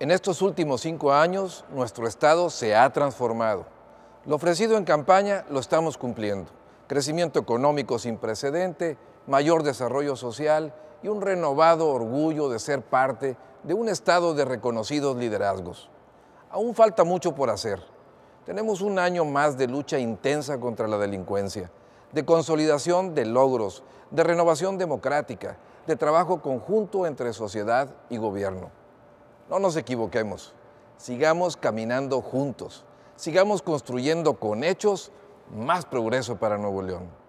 En estos últimos cinco años, nuestro Estado se ha transformado. Lo ofrecido en campaña lo estamos cumpliendo. Crecimiento económico sin precedente, mayor desarrollo social y un renovado orgullo de ser parte de un Estado de reconocidos liderazgos. Aún falta mucho por hacer. Tenemos un año más de lucha intensa contra la delincuencia, de consolidación de logros, de renovación democrática, de trabajo conjunto entre sociedad y gobierno. No nos equivoquemos. Sigamos caminando juntos. Sigamos construyendo con hechos más progreso para Nuevo León.